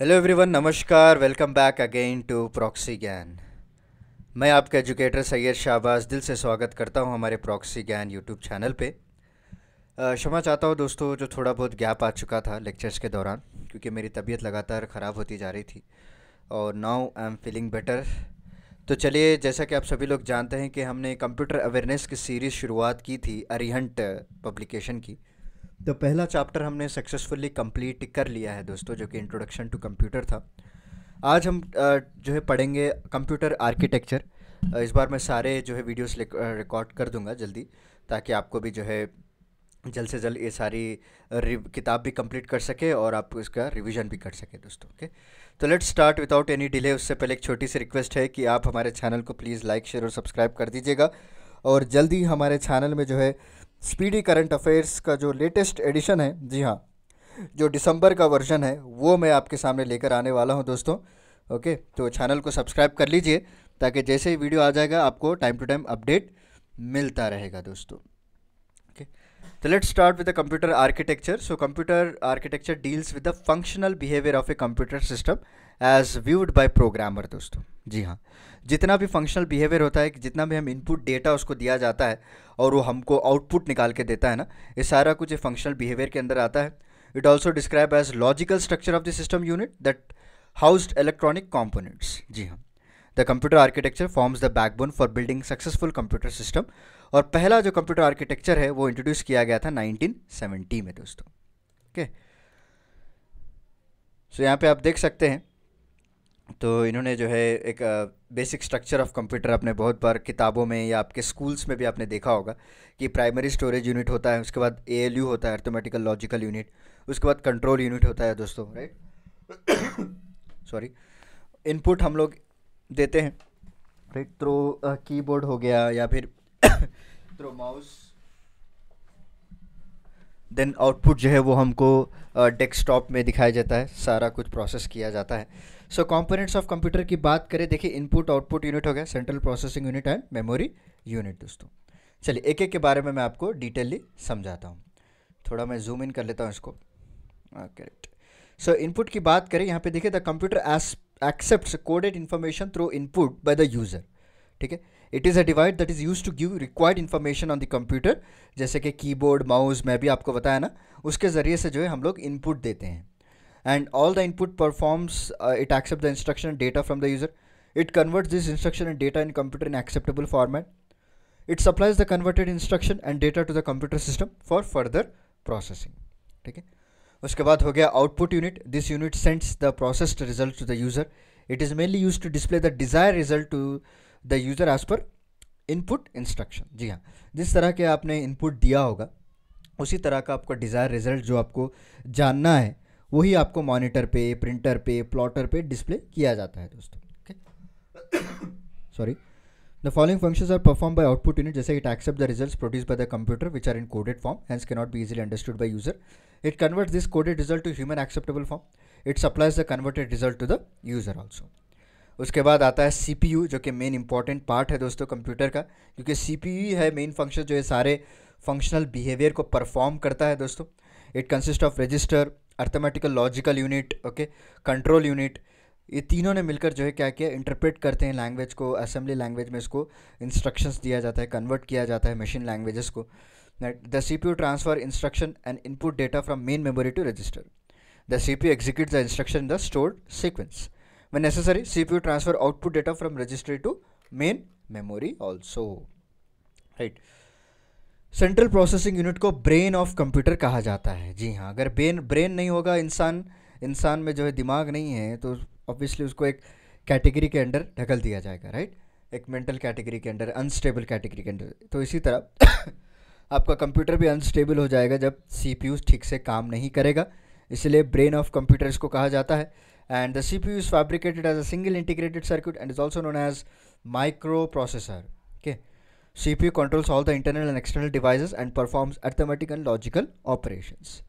Hello everyone नमस्कार welcome back again to proxy Gyan मैं आपका एजुकेटर सैयद शाहबाज दिल से स्वागत करता हूं हमारे प्रॉक्सी ज्ञान यूट्यूब चैनल पे क्षमा चाहता हूं दोस्तों जो थोड़ा बहुत गैप आ चुका था लेक्चर्स के दौरान क्योंकि मेरी तबीयत लगातार ख़राब होती जा रही थी और now I am feeling better तो चलिए जैसा कि आप सभी लोग जानते हैं कि हमने कंप्यूटर अवेयरनेस की सीरीज़ शुरुआत की थी अरिहंट पब्लिकेशन की तो पहला चैप्टर हमने सक्सेसफुली कंप्लीट कर लिया है दोस्तों जो कि इंट्रोडक्शन टू कंप्यूटर था आज हम जो है पढ़ेंगे कंप्यूटर आर्किटेक्चर इस बार मैं सारे जो है वीडियोस रिकॉर्ड कर दूंगा जल्दी ताकि आपको भी जो है जल्द से जल्द ये सारी किताब भी कंप्लीट कर सके और आप इसका रिवीजन भी कर सके दोस्तों ओके तो let's start without any delay उससे पहले एक छोटी सी रिक्वेस्ट है कि आप हमारे चैनल को प्लीज़ लाइक शेयर और सब्सक्राइब कर दीजिएगा और जल्दी हमारे चैनल में जो है स्पीडी करंट अफेयर्स का जो लेटेस्ट एडिशन है जी हाँ जो दिसंबर का वर्जन है वो मैं आपके सामने लेकर आने वाला हूँ दोस्तों ओके तो चैनल को सब्सक्राइब कर लीजिए ताकि जैसे ही वीडियो आ जाएगा आपको टाइम टू टाइम अपडेट मिलता रहेगा दोस्तों ओके तो let start with the computer architecture so computer architecture deals with the functional behaviour of a computer system as viewed by programmer दोस्तों जी हाँ जितना भी फंक्शनल बिहेवियर होता है कि जितना भी हम इनपुट डेटा उसको दिया जाता है और वो हमको आउटपुट निकाल के देता है ना ये सारा कुछ ये फंक्शनल बिहेवियर के अंदर आता है it also describe as logical structure of the system unit that housed electronic components जी हाँ the computer architecture forms the backbone for building successful computer system और पहला जो कंप्यूटर आर्किटेक्चर है वो इंट्रोड्यूस किया गया था 1970 में दोस्तों ओके okay. सो so, यहाँ पे आप देख सकते हैं तो इन्होंने जो है एक बेसिक स्ट्रक्चर ऑफ कंप्यूटर आपने बहुत बार किताबों में या आपके स्कूल्स में भी आपने देखा होगा कि प्राइमरी स्टोरेज यूनिट होता है उसके बाद ए होता है अर्थोमेटिकल लॉजिकल यूनिट उसके बाद कंट्रोल यूनिट होता है दोस्तों राइट सॉरी इनपुट हम लोग देते हैं राइट थ्रो कीबोर्ड हो गया या फिर थ्रो माउस देन आउटपुट जो है वो हमको डेस्कटॉप में दिखाया जाता है सारा कुछ प्रोसेस किया जाता है सो कंपोनेंट्स ऑफ कंप्यूटर की बात करें देखिए इनपुट आउटपुट यूनिट हो गया central processing unit and memory unit दोस्तों चलिए एक एक के बारे में मैं आपको डिटेलली समझाता हूँ थोड़ा मैं जूम इन कर लेता हूँ इसको करेक्ट सो इनपुट की बात करें यहाँ पे देखिए the computer as accept coded information through input by the user ठीक है it is a device that is use to give required information on the computer जैसे कि कीबोर्ड माउस मैं भी आपको बताया ना उसके ज़रिए से जो है हम लोग इनपुट देते हैं and all the input performs uh, it accepts the instruction and data from the user it converts this instruction and data in computer in acceptable format it supplies the converted instruction and data to the computer system for further processing theek hai uske baad ho gaya output unit this unit sends the processed result to the user it is mainly used to display the desired result to the user as per input instruction ji ha jis tarah ke aapne input diya hoga usi tarah ka aapka desired result jo aapko janna hai वही आपको monitor पे printer पे plotter पे display किया जाता है दोस्तों okay sorry the following functions are perform by output unit जैसे it accept the results produce by the computer which are in coded form hence can not be easily understood by user it converts this coded result to human acceptable form it supplies the converted result to the user also उसके बाद आता है सी जो कि main important part है दोस्तों computer का क्योंकि सी है मेन फंक्शन जो है सारे फंक्शनल बिहेवियर को परफॉर्म करता है दोस्तों it consist of register arithmetical logical unit okay control unit ये तीनों ने मिलकर जो है क्या किया इंटरप्रेट करते हैं लैंग्वेज को असेंबली लैंग्वेज में इसको इंस्ट्रक्शंस दिया जाता है कन्वर्ट किया जाता है मशीन लैंग्वेजेस को the C P U transfer instruction and input data from main memory to register the C P U execute the instruction in the stored sequence necessary necessary you transfer output data from register to main memory also right central processing unit को brain of computer कहा जाता है जी हाँ अगर brain brain नहीं होगा इंसान इंसान में जो है दिमाग नहीं है तो ऑब्वियसली उसको एक कैटेगरी के अंडर ढकल दिया जाएगा राइट एक मेंटल कैटेगरी के अंडर अनस्टेबल कैटेगरी के अंडर तो इसी तरह आपका कंप्यूटर भी अनस्टेबल हो जाएगा जब सी ठीक से काम नहीं करेगा इसलिए ब्रेन ऑफ कंप्यूटर इसको कहा जाता है and the C P U is fabricated as a single integrated circuit and is also known as microprocessor okay CPU controls all the internal and external devices and performs arithmetic and logical operations.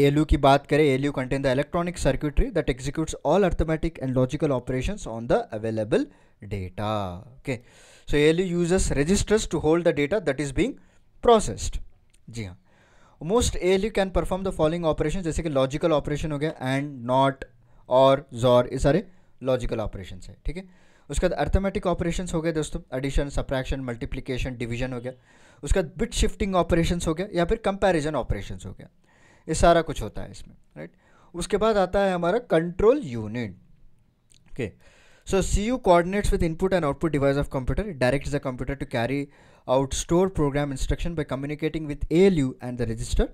ALU की बात करें ALU contain the electronic circuitry that executes all arithmetic and logical operations on the available data. Okay, so ALU uses registers to hold the data that is being processed. जी हाँ most L U can perform the following operation जैसे कि logical operation हो गया and not और jaw ये सारे logical operation है ठीक है उसके बाद अर्थमेटिक ऑपरेशन हो गए दोस्तों एडिशन सप्रैक्शन मल्टीप्लीकेशन डिवीजन हो गया उसके बाद बिट शिफ्टिंग ऑपरेशन हो गया या फिर कंपेरिजन ऑपरेशन हो गया ये सारा कुछ होता है इसमें राइट उसके बाद आता है हमारा control unit okay so C U coordinates with input and output device of computer direct the computer to carry out store program instruction by communicating with L U and the register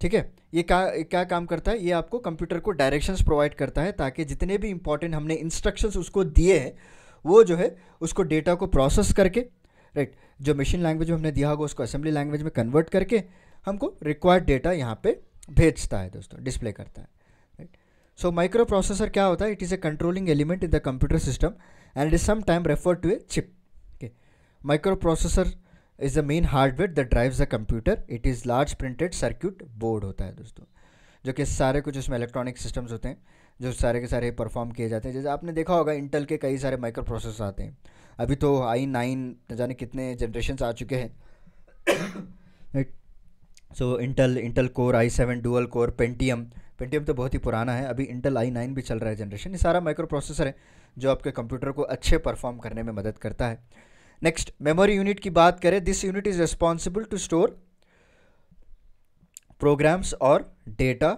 ठीक है ये क्या क्या काम करता है ये आपको कंप्यूटर को डायरेक्शंस प्रोवाइड करता है ताकि जितने भी इंपॉर्टेंट हमने इंस्ट्रक्शंस उसको दिए हैं वो जो है उसको डेटा को प्रोसेस करके राइट जो मशीन लैंग्वेज में हमने दिया होगा उसको असेंबली लैंग्वेज में कन्वर्ट करके हमको रिक्वायर्ड डेटा यहाँ पर भेजता है दोस्तों डिस्प्ले करता है राइट सो माइक्रो प्रोसेसर क्या होता है it is a controlling element in the computer system and it is some time refer to a chip microprocessor is the main hardware that drives the computer it is large printed circuit board होता है दोस्तों जो कि सारे कुछ उसमें electronic systems होते हैं जो सारे के सारे परफॉर्म किए जाते हैं जैसे आपने देखा होगा इंटेल के कई सारे माइक्रो प्रोसेसर आते हैं अभी तो आई नाइन न जाने कितने जनरेशन आ चुके हैं so Intel Intel core i seven dual core Pentium Pentium तो बहुत ही पुराना है अभी इंटेल आई नाइन भी चल रहा है जनरेशन ये सारा माइक्रो प्रोसेसर है जो आपके कंप्यूटर को अच्छे परफॉर्म करने में मदद करता है नेक्स्ट मेमोरी यूनिट की बात करें this unit is responsible to store programs और data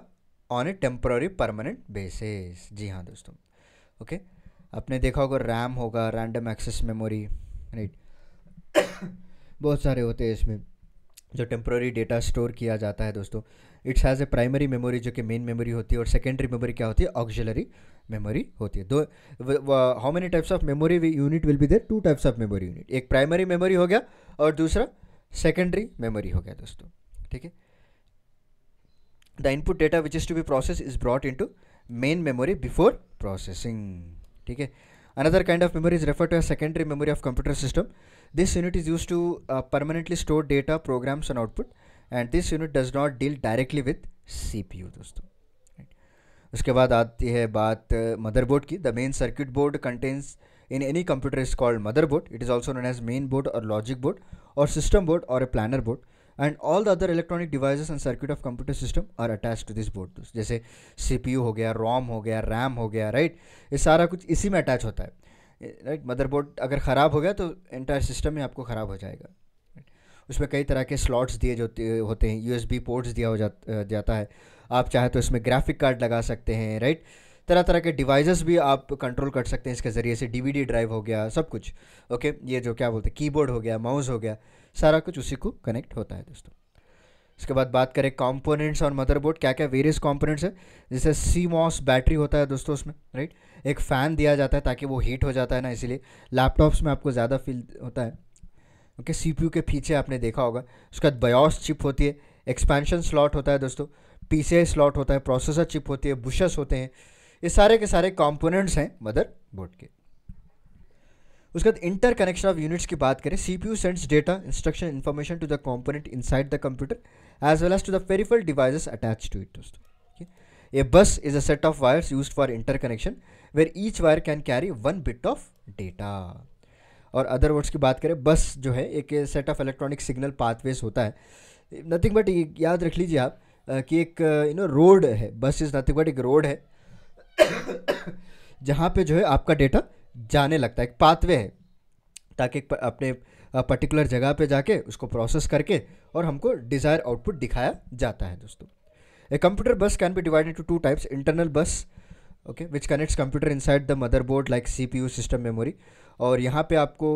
on a temporary permanent basis जी हाँ दोस्तों ओके okay? आपने देखा होगा रैम होगा रैंडम एक्सेस मेमोरी राइट बहुत सारे होते हैं इसमें जो टेम्प्रोरी डेटा स्टोर किया जाता है दोस्तों it's has a primary memory जो कि मेन मेमोरी होती है और सेकेंडरी मेमोरी क्या होती है ऑक्जलरी मेमोरी होती है दो how many types of memory unit will be there two types of memory unit एक प्राइमरी मेमोरी हो गया और दूसरा सेकेंडरी मेमोरी हो गया दोस्तों ठीक है the input data which is to be process is brought into main memory before processing ठीक है another kind of memory is refer to a secondary memory of computer system This unit is used to uh, permanently store data, programs and output and this unit does not deal directly with CPU दोस्तों right. उसके बाद आती है बात motherboard uh, की the main circuit board contains in any computer is called motherboard it is also known as main board और logic board और system board और a planar board and all the other electronic devices and circuit of computer system are attach to this board जैसे CPU हो गया रोम हो गया RAM हो गया राइट right? ये सारा कुछ इसी में अटैच होता है राइट मदरबोर्ड अगर ख़राब हो गया तो एंटायर सिस्टम ही आपको ख़राब हो जाएगा उसमें कई तरह के स्लॉट्स दिए जो होते हैं यूएसबी पोर्ट्स दिया हो जा, जाता है आप चाहे तो इसमें ग्राफिक कार्ड लगा सकते हैं राइट तरह तरह के डिवाइसेस भी आप कंट्रोल कर सकते हैं इसके ज़रिए से डीवीडी ड्राइव हो गया सब कुछ ओके ये जो क्या बोलते हैं कीबोर्ड हो गया माउस हो गया सारा कुछ उसी को कनेक्ट होता है दोस्तों इसके बाद बात करें कॉम्पोनेंट्स और मदरबोर्ड क्या क्या वेरियस कॉम्पोनेंट्स है जैसे सी मॉस बैटरी होता है दोस्तों उसमें राइट right? एक फ़ैन दिया जाता है ताकि वो हीट हो जाता है ना इसीलिए लैपटॉप्स में आपको ज़्यादा फील होता है ओके सी के पीछे आपने देखा होगा उसके बाद बयास चिप होती है एक्सपेंशन स्लॉट होता है दोस्तों पी स्लॉट होता है प्रोसेसर चिप होती है बुशस होते हैं ये सारे के सारे कॉम्पोनेंट्स हैं मदर बोर्ड के उसके बाद इंटर कनेक्शन ऑफ यूनिट्स की बात करें C P U sends data instruction information to the component inside the computer as well as to the peripheral devices attach to it दोस्तों a bus is a set of wires use for interconnection where each wire can carry one bit of data और other words की बात करें bus जो है एक set of electronic signal pathways होता है नथिंग बट याद रख लीजिए आप कि एक यू नो रोड है बस इज़ नथिंग बट एक रोड है जहाँ पे जो है आपका डेटा जाने लगता है एक पाथवे है ताकि अपने पर्टिकुलर जगह पे जाके उसको प्रोसेस करके और हमको डिज़ायर आउटपुट दिखाया जाता है दोस्तों a computer bus can be divided to two types internal bus okay which connects computer inside the motherboard like CPU system memory और यहाँ पे आपको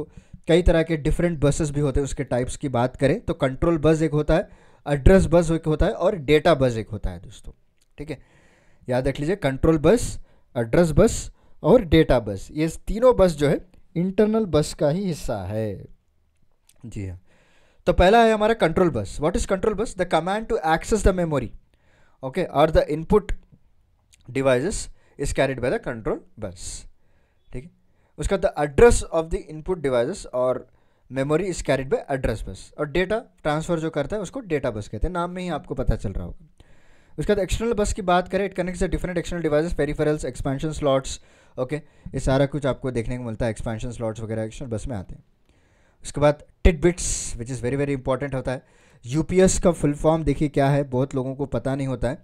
कई तरह के डिफरेंट बसेस भी होते हैं उसके टाइप्स की बात करें तो कंट्रोल बस एक होता है एड्रेस बस एक होता है और डेटा बस एक होता है दोस्तों ठीक है याद रख लीजिए कंट्रोल बस एड्रेस बस और डेटा बस ये तीनों बस जो है इंटरनल बस का ही हिस्सा है जी हाँ तो पहला है हमारा control bus what is control bus the command to access the memory okay और the input devices is carried by the control bus ठीक है उसका the address of the input devices और memory is carried by address bus और data transfer जो करता है उसको डेटा बस कहते हैं नाम में ही आपको पता चल रहा होगा उसके बाद एक्सटर्नल बस की बात करें it connects the different external devices peripherals expansion slots okay ये सारा कुछ आपको देखने को मिलता है एक्सपेंशन स्लॉट्स वगैरह एक्सटर्नल बस में आते हैं उसके बाद titbits which is very very important होता है यूपीएस का फुल फॉर्म देखिए क्या है बहुत लोगों को पता नहीं होता है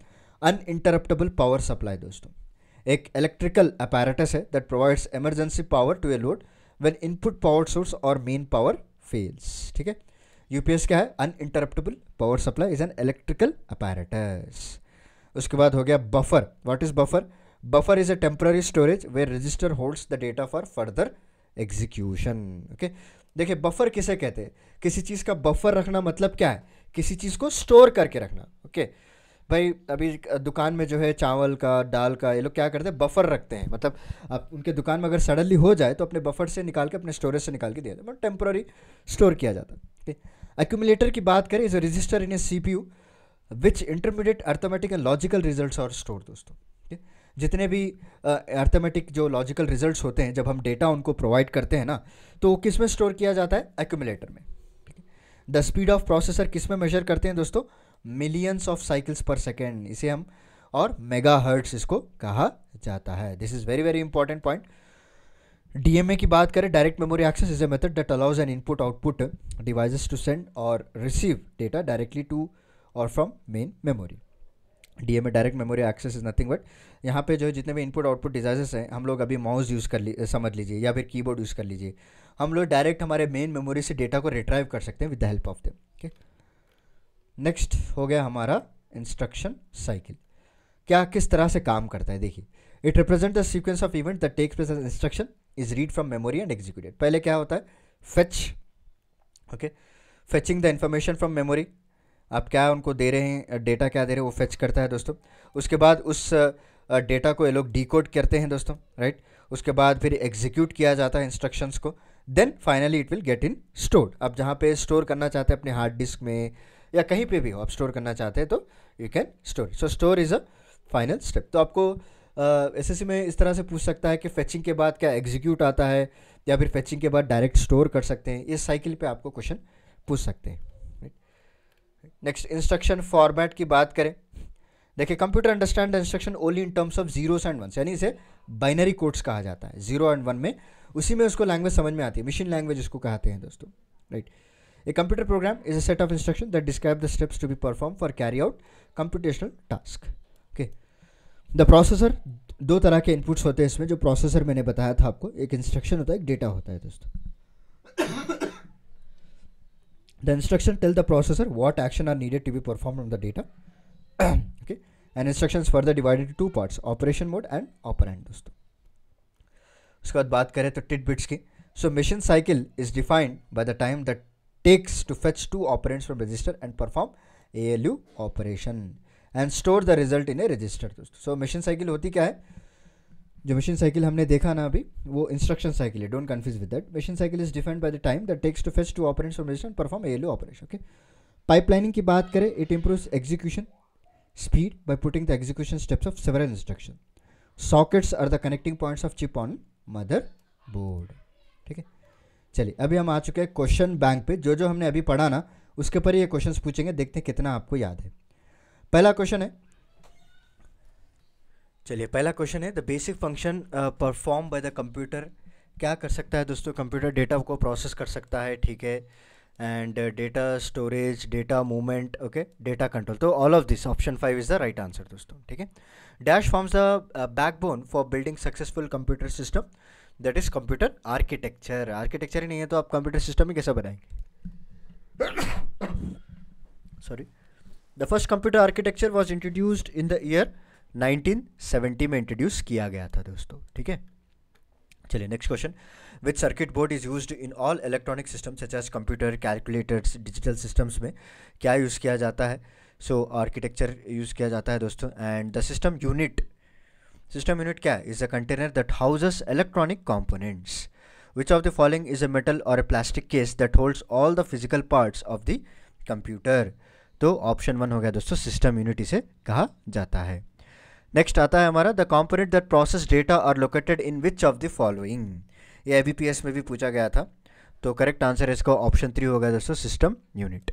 अनइंटरप्टेबल पावर सप्लाई दोस्तों एक इलेक्ट्रिकल अपैरेटस है that provides emergency power to a load when input power source और मेन पावर फेल्स ठीक है यूपीएस क्या है uninterruptible power supply is an electrical apparatus उसके बाद हो गया buffer what is buffer buffer is a temporary storage where register holds the data for further execution okay देखिए बफर किसे कहते हैं किसी चीज़ का बफर रखना मतलब क्या है किसी चीज़ को स्टोर करके रखना ओके okay? भाई अभी दुकान में जो है चावल का दाल का ये लोग क्या करते हैं बफर रखते हैं मतलब आप उनके दुकान में अगर सडनली हो जाए तो अपने बफर से निकाल के अपने स्टोरेज से निकाल के दिया जाए मतलब टेम्प्रोरी स्टोर किया जाता है ठीक एक्यूमुलेटर की बात करें is a register in a C P U which intermediate arithmetic and logical result और स्टोर दोस्तों ठीक जितने भी अर्थमेटिक जो लॉजिकल रिजल्ट होते हैं जब हम डेटा उनको प्रोवाइड करते हैं ना तो वो किस में स्टोर किया जाता है एक्यूमुलेटर में द स्पीड ऑफ प्रोसेसर किस में मेजर करते हैं दोस्तों millions of cycles per second इसे हम और मेगा हर्ट्स इसको कहा जाता है this is very very important point DMA की बात करें direct memory access is a method that allows an input output devices to send और रिसीव डेटा डायरेक्टली टू और from main memory DMA direct memory access is nothing but यहाँ पे जो है जितने भी इनपुट आउटपुट डिजाइसेस हैं हम लोग अभी माउस यूज़ कर ली समझ लीजिए या फिर कीबोर्ड यूज़ कर लीजिए हम लोग डायरेक्ट हमारे मेन मेमोरी से डेटा को रिट्राइव कर सकते हैं with the help of them ठीक नेक्स्ट हो गया हमारा इंस्ट्रक्शन साइकिल क्या किस तरह से काम करता है देखिए it represent the sequence of event the takes place instruction is read from memory and executed पहले क्या होता है fetch okay fetching the information from memory आप क्या उनको दे रहे हैं डेटा क्या दे रहे हैं वो फेच करता है दोस्तों उसके बाद उस डेटा को ये लोग डी करते हैं दोस्तों राइट उसके बाद फिर एग्जीक्यूट किया जाता है इंस्ट्रक्शंस को then finally it will get in store आप जहाँ पे स्टोर करना चाहते हैं अपने हार्ड डिस्क में या कहीं पे भी हो आप स्टोर करना चाहते हैं तो you can store so store is a final step तो आपको एस एस में इस तरह से पूछ सकता है कि फैचिंग के बाद क्या एग्जीक्यूट आता है या फिर फैचिंग के बाद डायरेक्ट स्टोर कर सकते हैं इस साइकिल पे आपको क्वेश्चन पूछ सकते हैं नेक्स्ट इंस्ट्रक्शन फॉर्मेट की बात करें देखिए computer understand instruction only in terms of zeros and ones यानी इसे बाइनरी कोड्स कहा जाता है जीरो एंड वन में उसी में उसको लैंग्वेज समझ में आती है मशीन लैंग्वेज इसको कहते हैं दोस्तों right right. A computer program is a set of instructions that describe the steps to be performed for carry out computational task. Okay. The processor दो तरह के इनपुट्स होते हैं इसमें जो प्रोसेसर मैंने बताया था आपको एक इंस्ट्रक्शन होता है एक डेटा होता है दोस्तों the instruction tell the processor what action are needed to be performed on the data okay and instructions further divided into two parts operation mode and operand दोस्तों उसके बाद बात करें तो टिट बिट्स की so machine cycle is defined by the time that takes to fetch two operands from register and perform ALU operation and store the result in a register. So machine cycle होती क्या है जो machine cycle हमने देखा ना अभी वो instruction cycle है don't confuse with that machine cycle is defined by the time that takes to fetch two operation from register perform ALU operation okay pipelining की बात करें it improves execution speed by putting the execution steps of several instruction sockets are the connecting points of chip on motherboard ठीक है चलिए अभी हम आ चुके हैं क्वेश्चन बैंक पे जो जो हमने अभी पढ़ा ना उसके ऊपर ये क्वेश्चन पूछेंगे देखते हैं कितना आपको याद है पहला क्वेश्चन है चलिए पहला क्वेश्चन है the basic function perform by the computer क्या कर सकता है दोस्तों कंप्यूटर डेटा को प्रोसेस कर सकता है ठीक है and data storage data movement okay data control तो all of this option five is the right answer दोस्तों ठीक है dash forms the backbone for building successful computer system that is computer architecture architecture ही नहीं है तो आप computer system ही कैसा बनाएंगे sorry the first computer architecture was introduced in the year 1970 में इंट्रोड्यूस किया गया था दोस्तों ठीक है चलिए next question which circuit board is use in all electronic system such as computer calculators digital systems में क्या यूज़ किया जाता है सो आर्किटेक्चर यूज़ किया जाता है दोस्तों and the system unit system unit क्या है is a container that houses electronic components which of the following is a metal और a plastic case that holds all the physical parts of the computer तो option one हो गया दोस्तों system unit इसे कहा जाता है नेक्स्ट आता है हमारा the component that process data are located in which of the following ये ए में भी पूछा गया था तो करेक्ट आंसर इसका ऑप्शन थ्री हो गया दोस्तों system unit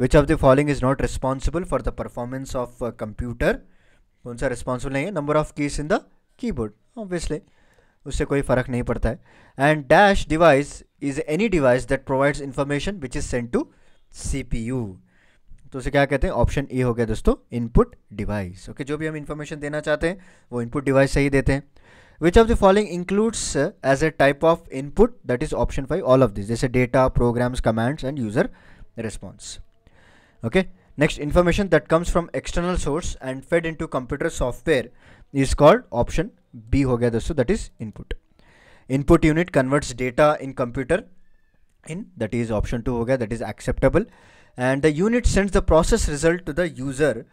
which of the following is not responsible for the performance of computer कौन सा रिस्पॉन्सिबल नहीं है number of keys in the keyboard obviously उससे कोई फ़र्क नहीं पड़ता है and dash device is any device that provides information which is send to C तो उसे क्या कहते हैं ऑप्शन ए हो गया दोस्तों इनपुट डिवाइस ओके जो भी हम इंफॉर्मेशन देना चाहते हैं वो इनपुट डिवाइस से ही देते हैं which of the following includes as a type of input that is option five all of this जैसे data programs commands and user response okay next information that comes from external source and fed into computer software is called option B हो गया दोस्तों that is input input unit converts data in computer in that is option two हो गया that is acceptable and the unit sends the process result to the user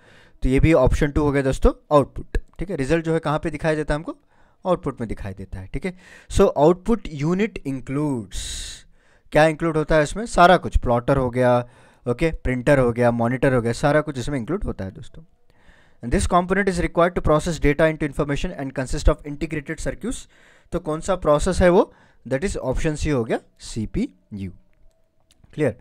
तो ये भी option two हो गया दोस्तों आउटपुट ठीक है रिजल्ट जो है कहाँ पे दिखाई देता है हमको आउटपुट में दिखाई देता है ठीक है सो आउटपुट यूनिट इंक्लूड्स क्या इंक्लूड होता है इसमें सारा कुछ प्लॉटर हो गया ओके प्रिंटर हो गया मॉनिटर हो गया सारा कुछ इसमें इंक्लूड होता है दोस्तों this component is required to process data to information and consist of integrated circuits तो कौन सा प्रोसेस है वो दैट इज ऑप्शन सी हो गया सी पी यू क्लियर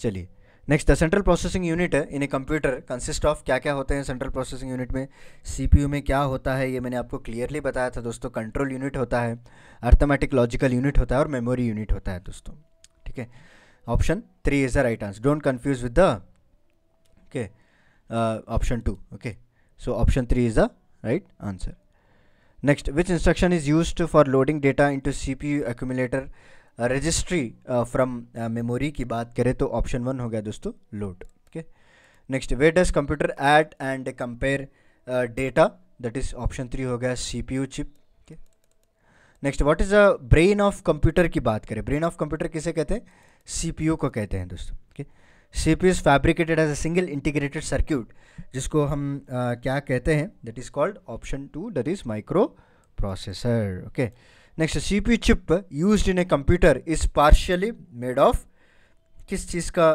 चलिए next the central processing unit है in a computer consist of क्या क्या होते हैं सेंट्रल प्रोसेसिंग यूनिट में सीपीयू में क्या होता है ये मैंने आपको क्लियरली बताया था दोस्तों कंट्रोल यूनिट होता है अर्थमेटिक लॉजिकल यूनिट होता है और मेमोरी यूनिट होता है दोस्तों ठीक है option 3 is the right answer don't confuse with the okay uh, option 2 okay so option 3 is the right answer next which instruction is used for loading data into cpu accumulator registry from memory की बात करें तो option one हो गया दोस्तों load okay next way does computer add and compare data that is option three हो गया CPU chip next what is the brain of computer की बात करें ब्रेन ऑफ कंप्यूटर किसे कहते हैं सी को कहते हैं दोस्तों okay C P is fabricated as a single integrated circuit जिसको हम आ, क्या कहते हैं that is called option two that is microprocessor okay next C P chip use in a computer is partially made of किस चीज़ का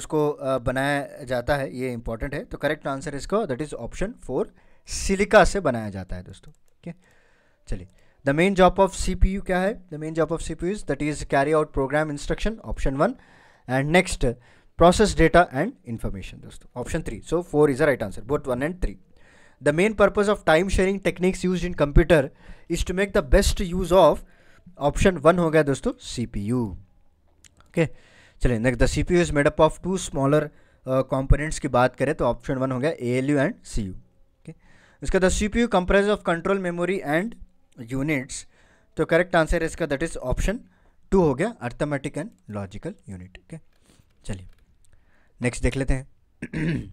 उसको आ, बनाया जाता है ये इंपॉर्टेंट है तो करेक्ट आंसर इसका that is option four silica से बनाया जाता है दोस्तों ठीक है चलिए the main job of C P U क्या है the main job of C P U is that is carry out program instruction option one and next process data and information दोस्तों option three so four is a right answer both one and three the main purpose of time sharing techniques use in computer is to make the best use of option one हो गया दोस्तों C P U okay चलिए next the C P U is made up of two smaller components की बात करें तो option one हो गया A L U and C U okay इसका the C P U comprise of control memory and units तो correct answer है इसका दैट इज ऑप्शन टू हो गया arithmetic and logical unit okay चलिए नेक्स्ट देख लेते हैं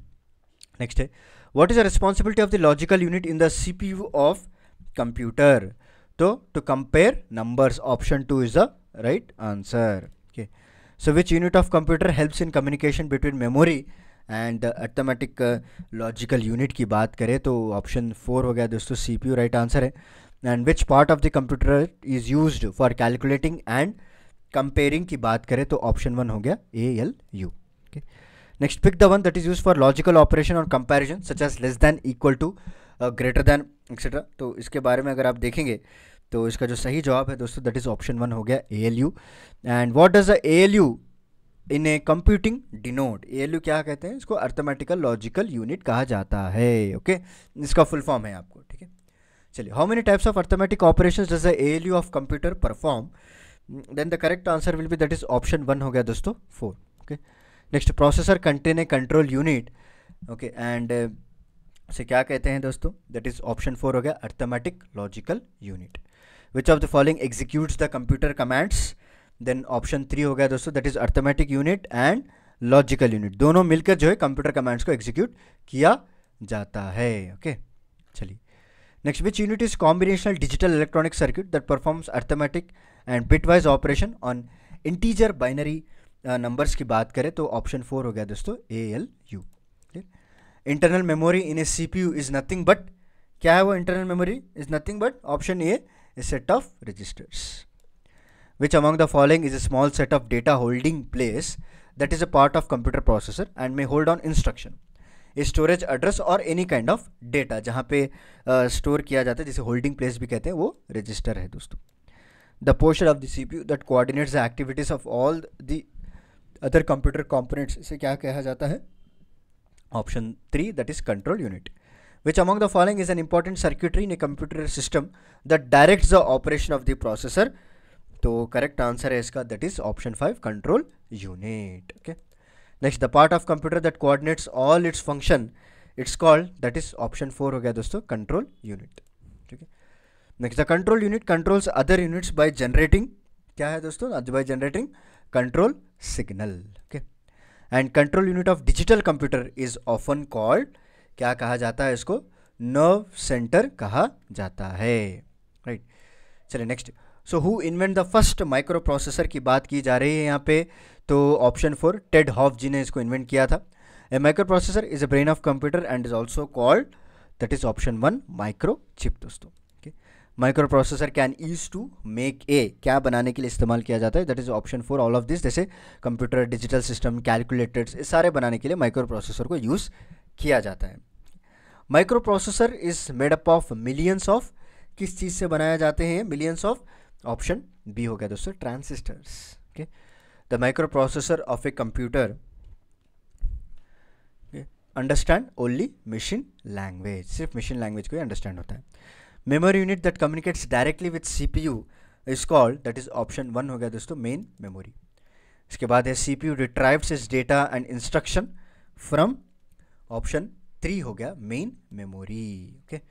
नेक्स्ट है what is the responsibility of the logical unit in the CPU of computer तो to compare numbers option two is the right answer okay so which unit of computer helps in communication between memory and arithmetic logical unit की बात करें तो option four हो गया दोस्तों C P U right answer है and which part of the computer is use for calculating and comparing की बात करें तो ऑप्शन वन हो गया A L U okay next pick the one that is use for logical operation और comparison such as less than equal to greater than etcetera तो इसके बारे में अगर आप देखेंगे तो इसका जो सही जवाब है दोस्तों दैट इज़ ऑप्शन वन हो गया A L U and what does the A L U in a computing denote A L U क्या कहते हैं इसको अर्थमेटिकल लॉजिकल यूनिट कहा जाता है ओके okay? इसका फुल फॉर्म है आपको ठीक है चलिए how many types of arithmetic operation does the L of computer perform then the correct answer will be that is option one हो गया दोस्तों four okay next processor contain a control unit okay and से क्या कहते हैं दोस्तों that is option four हो गया arithmetic logical unit which of the following execute the computer commands then option three हो गया दोस्तों that is arithmetic unit and logical unit दोनों मिलकर जो है कंप्यूटर कमांड्स को एग्जीक्यूट किया जाता है ओके okay? चलिए next which unit is combinational digital electronic circuit that performs arithmetic and bitwise operation on integer binary numbers की बात करें तो ऑप्शन फोर हो गया दोस्तों A L U clear internal memory in a C P U is nothing but क्या है वो internal memory is nothing but option A a set of registers which among the following is a small set of data holding place that is a part of computer processor and may hold on instruction storage address और any kind of data जहाँ पे store uh, किया जाता है जिसे holding place भी कहते हैं वो रजिस्टर है दोस्तों the portion of the C P U that coordinate the activities of all the other computer components इसे क्या कहा जाता है option three that is control unit which among the following is an important circuitry in a computer system that direct the operation of the processor तो correct answer है इसका that is option five control unit okay next the part of computer that coordinates all its function it's called that is option four हो गया दोस्तों control unit ठीक है next the control unit controls other units by generating क्या है दोस्तों by generating control signal okay and control unit of digital computer is often called क्या कहा जाता है इसको नर्व सेंटर कहा जाता है राइट चलिए next so who invent the first microprocessor की बात की जा रही है यहाँ पे तो option four Ted Hoff ji ने इसको इन्वेंट किया था a microprocessor is a brain of computer and is also called that is option one microchip दोस्तों microprocessor can use to make a क्या बनाने के लिए इस्तेमाल किया जाता है that is option four all of this जैसे कंप्यूटर डिजिटल सिस्टम कैलकुलेटर्स इस सारे बनाने के लिए माइक्रो प्रोसेसर को यूज़ किया जाता है microprocessor is made up of millions of किस चीज़ से बनाया जाते हैं मिलियंस ऑफ ऑप्शन बी हो गया दोस्तों transistors okay okay? Microprocessor of a computer understand only machine language सिर्फ मशीन लैंग्वेज को ही अंडरस्टैंड होता है memory unit that communicates directly with C P U is called that is option one हो गया दोस्तों मेन मेमोरी इसके बाद है C P U retrieves is data and instruction from option three हो गया main memory okay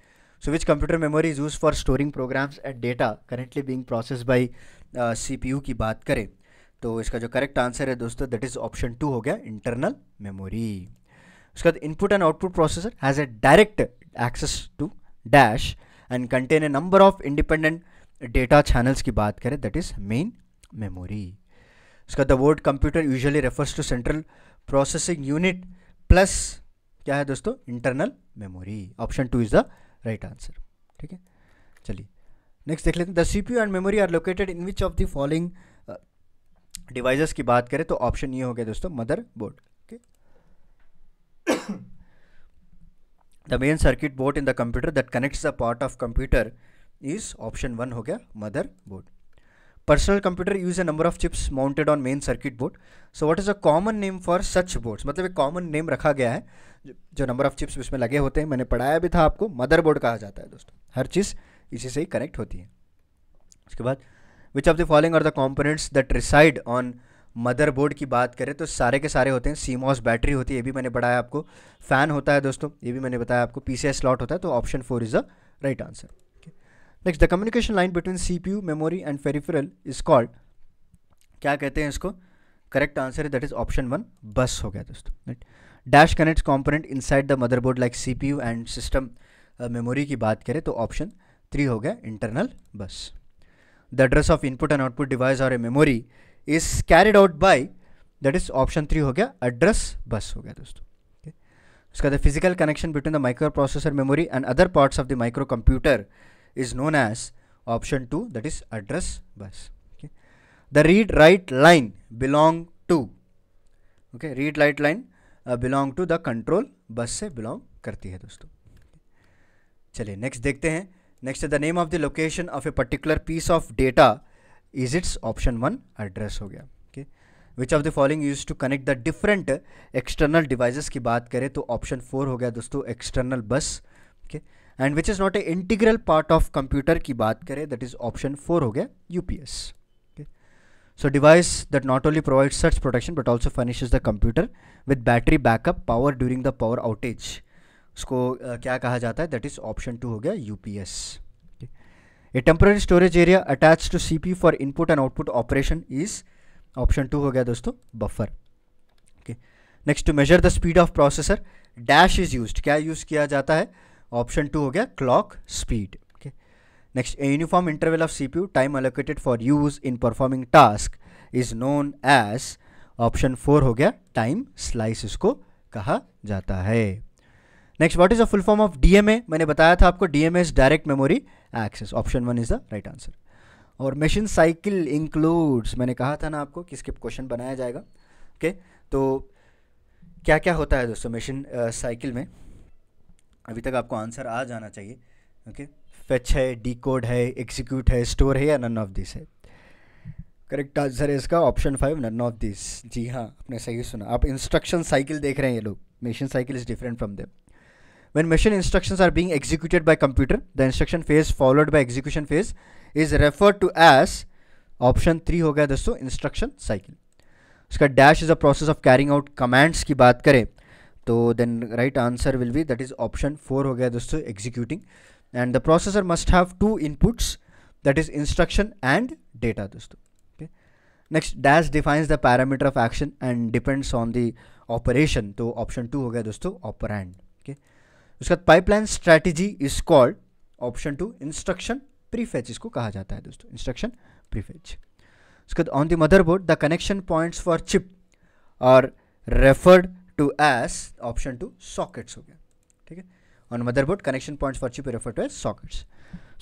so which computer memory is use for storing programs and data currently being process by C P U की बात करें तो इसका जो correct answer है दोस्तों दैट इज ऑप्शन टू हो गया इंटरनल मेमोरी उसके बाद input and output processor has a direct access to dash and contain a number of independent data channels की बात करें दैट इज मेन मेमोरी उसका the word computer usually refers to central processing unit plus क्या है दोस्तों internal memory option two is the right answer ठीक है चलिए नेक्स्ट देख लेते हैं the CPU and memory are located in which of the following devices की बात करें तो ऑप्शन ये हो गया दोस्तों motherboard okay the main circuit board in the computer that connects the part of computer is option one हो गया motherboard personal computer use a number of chips mounted on main circuit board so what is a common name for such boards मतलब एक common name रखा गया है जो number of chips उसमें लगे होते हैं मैंने पढ़ाया भी था आपको मदर बोर्ड कहा जाता है दोस्तों हर चीज़ इसी से ही कनेक्ट होती है उसके बाद which of the following are the components that reside on motherboard की बात करें तो सारे के सारे होते हैं सीमॉस बैटरी होती है ये भी मैंने बताया आपको फ़ैन होता है दोस्तों ये भी मैंने बताया आपको पी स्लॉट होता है तो option four is the right answer next the communication line between C P U memory and peripheral is called क्या कहते हैं इसको करेक्ट आंसर है that is option one bus हो गया दोस्तों right dash connect component inside the motherboard like C P U and system memory की बात करें तो ऑप्शन थ्री हो गया इंटरनल बस the address of input and output device or a memory is carried out by that is option three हो गया address bus हो गया दोस्तों उसका the physical connection between the microprocessor memory and other parts of the microcomputer is known as option two that is address bus the read write line belong to okay read write line belong to the control bus से belong करती है दोस्तों चलिए next देखते हैं Next is the name of the location of a particular piece of data is its option 1 address हो गया okay. which of the following used to connect the different external devices की बात करें तो option 4 हो गया दोस्तों external bus okay. and which is not a integral part of computer की बात करें that is option 4 हो गया UPS okay. So device that not only provides such protection but also furnishes the computer with battery backup power during the power outage. उसको क्या कहा जाता है दैट इज़ ऑप्शन टू हो गया UPS a temporary storage area attach to C P for input and output operation is option two हो गया दोस्तों buffer okay next to measure the speed of processor dash is use क्या use किया जाता है option two हो गया clock speed okay next a uniform interval of C P U time allocated for use in performing task is known as option four हो गया time slice इसको कहा जाता है next what is the full form of DMA मैंने बताया था आपको DMA is direct memory access option one is the right answer और मशीन साइकिल इंक्लूड्स मैंने कहा था ना आपको कि इसके क्वेश्चन बनाया जाएगा ओके okay? तो क्या क्या होता है दोस्तों मशीन साइकिल में अभी तक आपको आंसर आ जाना चाहिए ओके फेच है डी कोड है एग्जीक्यूट है स्टोर है या नन ऑफ दिस है करेक्ट आंसर है इसका option five none of this जी हाँ आपने सही सुना आप इंस्ट्रक्शन साइकिल देख रहे हैं ये लोग machine cycle is different from them when machine instructions are being executed by computer the instruction phase followed by execution phase is referred to as option 3 ho gaya dosto instruction cycle uska dash is a process of carrying out commands ki baat kare to then right answer will be that is option 4 ho gaya dosto executing and the processor must have two inputs that is instruction and data dosto next dash defines the parameter of action and depends on the operation to option 2 ho gaya dosto operand उसके बाद pipeline strategy is called option two instruction prefetch इसको कहा जाता है दोस्तों instruction prefetch उसके बाद on the motherboard the connection points for chip और referred to as option two sockets हो गया ठीक है on motherboard connection points for chip refer to as sockets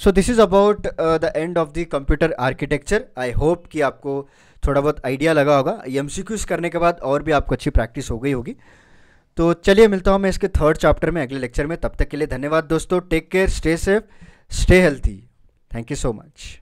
so this is about the end of the computer architecture I hope कि आपको थोड़ा बहुत idea लगा होगा एम करने के बाद और भी आपको अच्छी प्रैक्टिस हो गई होगी तो चलिए मिलता हूँ मैं इसके थर्ड चैप्टर में अगले लेक्चर में तब तक के लिए धन्यवाद दोस्तों take care stay safe stay healthy thank you so much